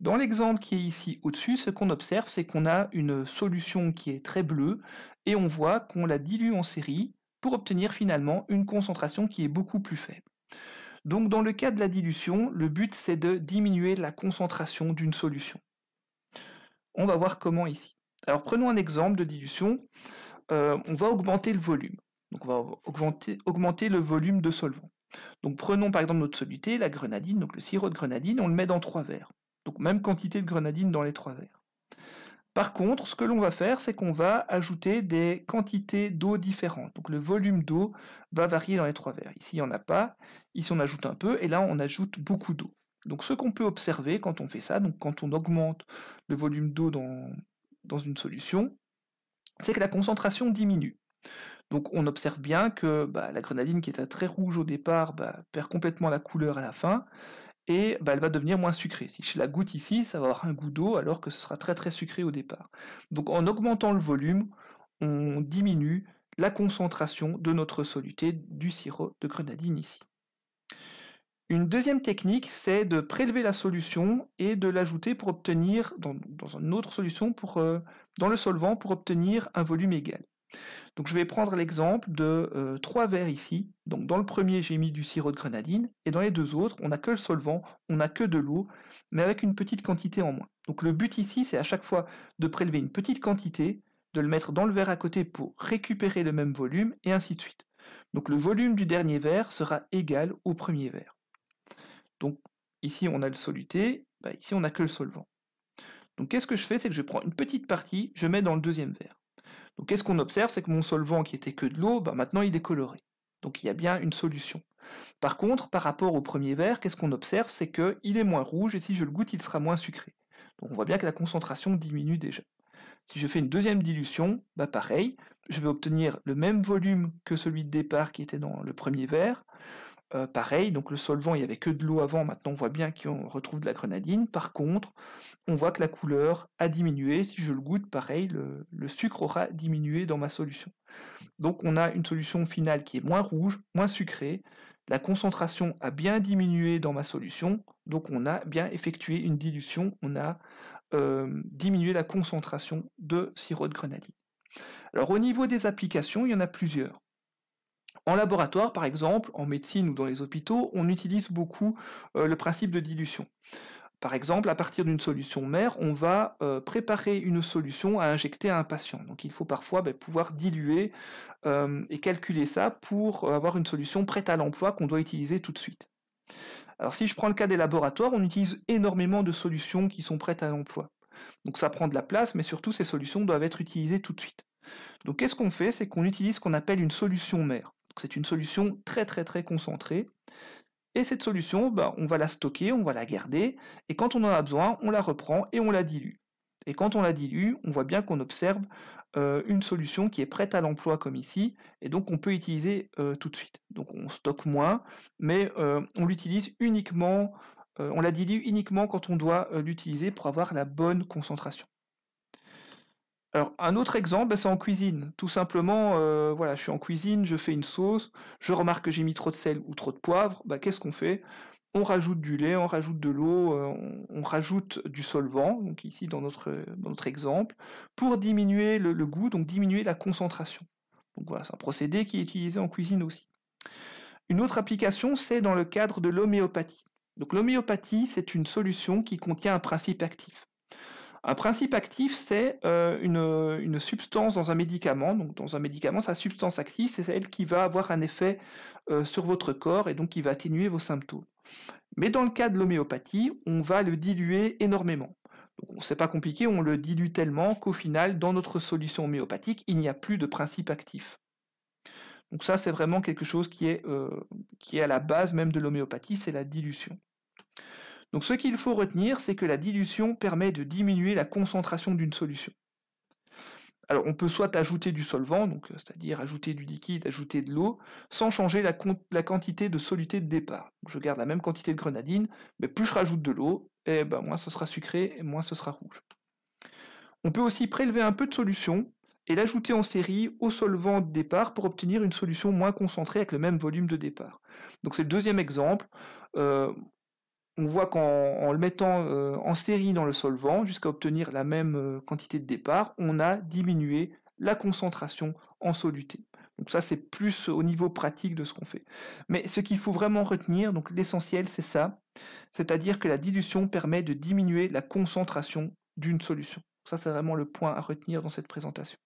Dans l'exemple qui est ici au-dessus, ce qu'on observe, c'est qu'on a une solution qui est très bleue et on voit qu'on la dilue en série pour obtenir finalement une concentration qui est beaucoup plus faible. Donc dans le cas de la dilution, le but c'est de diminuer la concentration d'une solution. On va voir comment ici. Alors prenons un exemple de dilution. Euh, on va augmenter le volume. Donc on va augmenter, augmenter le volume de solvant. Donc prenons par exemple notre soluté, la grenadine, donc le sirop de grenadine, on le met dans trois verres. Donc même quantité de grenadine dans les trois verres. Par contre, ce que l'on va faire, c'est qu'on va ajouter des quantités d'eau différentes. Donc le volume d'eau va varier dans les trois verres. Ici, il n'y en a pas. Ici, on ajoute un peu. Et là, on ajoute beaucoup d'eau. Donc ce qu'on peut observer quand on fait ça, donc quand on augmente le volume d'eau dans, dans une solution, c'est que la concentration diminue. Donc on observe bien que bah, la grenadine qui était très rouge au départ bah, perd complètement la couleur à la fin, et bah, elle va devenir moins sucrée. Si je la goutte ici, ça va avoir un goût d'eau alors que ce sera très très sucré au départ. Donc en augmentant le volume, on diminue la concentration de notre soluté du sirop de grenadine ici. Une deuxième technique, c'est de prélever la solution et de l'ajouter pour obtenir, dans, une autre solution, pour, euh, dans le solvant, pour obtenir un volume égal. Donc je vais prendre l'exemple de euh, trois verres ici. Donc dans le premier, j'ai mis du sirop de grenadine, et dans les deux autres, on n'a que le solvant, on n'a que de l'eau, mais avec une petite quantité en moins. Donc le but ici, c'est à chaque fois de prélever une petite quantité, de le mettre dans le verre à côté pour récupérer le même volume, et ainsi de suite. Donc le volume du dernier verre sera égal au premier verre. Donc ici, on a le soluté, bah, ici, on n'a que le solvant. Donc qu'est-ce que je fais C'est que je prends une petite partie, je mets dans le deuxième verre. Donc qu'est-ce qu'on observe C'est que mon solvant qui était que de l'eau, bah, maintenant il est coloré. Donc il y a bien une solution. Par contre, par rapport au premier verre, qu'est-ce qu'on observe C'est qu'il est moins rouge et si je le goûte, il sera moins sucré. Donc on voit bien que la concentration diminue déjà. Si je fais une deuxième dilution, bah pareil, je vais obtenir le même volume que celui de départ qui était dans le premier verre, euh, pareil, donc le solvant, il n'y avait que de l'eau avant, maintenant on voit bien qu'on retrouve de la grenadine. Par contre, on voit que la couleur a diminué. Si je le goûte, pareil, le, sucre aura diminué dans ma solution. Donc on a une solution finale qui est moins rouge, moins sucrée. La concentration a bien diminué dans ma solution, donc on a bien effectué une dilution, on a euh, diminué la concentration de sirop de grenadine. Alors au niveau des applications, il y en a plusieurs. En laboratoire, par exemple, en médecine ou dans les hôpitaux, on utilise beaucoup euh, le principe de dilution. Par exemple, à partir d'une solution mère, on va euh, préparer une solution à injecter à un patient. Donc il faut parfois ben, pouvoir diluer euh, et calculer ça pour avoir une solution prête à l'emploi qu'on doit utiliser tout de suite. Alors si je prends le cas des laboratoires, on utilise énormément de solutions qui sont prêtes à l'emploi. Donc ça prend de la place, mais surtout ces solutions doivent être utilisées tout de suite. Donc qu'est-ce qu'on fait C'est qu'on utilise ce qu'on appelle une solution mère. C'est une solution très très très concentrée. Et cette solution, bah, on va la stocker, on va la garder, et quand on en a besoin, on la reprend et on la dilue. Et quand on la dilue, on voit bien qu'on observe euh, une solution qui est prête à l'emploi comme ici, et donc on peut utiliser euh, tout de suite. Donc on stocke moins, mais euh, on l'utilise uniquement, on la dilue uniquement quand on doit l'utiliser pour avoir la bonne concentration. Alors un autre exemple, bah, c'est en cuisine. Tout simplement, euh, voilà, je suis en cuisine, je fais une sauce, je remarque que j'ai mis trop de sel ou trop de poivre. Bah, qu'est-ce qu'on fait On rajoute du lait, on rajoute de l'eau, euh, on, rajoute du solvant. Donc ici dans notre exemple, pour diminuer le, goût, donc diminuer la concentration. c'est un procédé qui est utilisé en cuisine aussi. Une autre application, c'est dans le cadre de l'homéopathie. l'homéopathie, c'est une solution qui contient un principe actif. Un principe actif, c'est euh, une, substance dans un médicament. Donc, dans un médicament, sa substance active, c'est celle qui va avoir un effet euh, sur votre corps et donc qui va atténuer vos symptômes. Mais dans le cas de l'homéopathie, on va le diluer énormément. Donc, c'est pas compliqué, on le dilue tellement qu'au final, dans notre solution homéopathique, il n'y a plus de principe actif. Donc ça, c'est vraiment quelque chose qui est, euh, qui est à la base même de l'homéopathie, c'est la dilution. Donc ce qu'il faut retenir, c'est que la dilution permet de diminuer la concentration d'une solution. Alors on peut soit ajouter du solvant, euh, c'est-à-dire ajouter du liquide, ajouter de l'eau, sans changer la, quantité de soluté de départ. je garde la même quantité de grenadine, mais plus je rajoute de l'eau, eh ben, moins ce sera sucré et moins ce sera rouge. On peut aussi prélever un peu de solution et l'ajouter en série au solvant de départ pour obtenir une solution moins concentrée avec le même volume de départ. Donc c'est le deuxième exemple. Euh, on voit qu'en le mettant euh, en série dans le solvant, jusqu'à obtenir la même euh, quantité de départ, on a diminué la concentration en soluté. Donc ça, c'est plus au niveau pratique de ce qu'on fait. Mais ce qu'il faut vraiment retenir, donc l'essentiel, c'est ça, c'est-à-dire que la dilution permet de diminuer la concentration d'une solution. Ça, c'est vraiment le point à retenir dans cette présentation.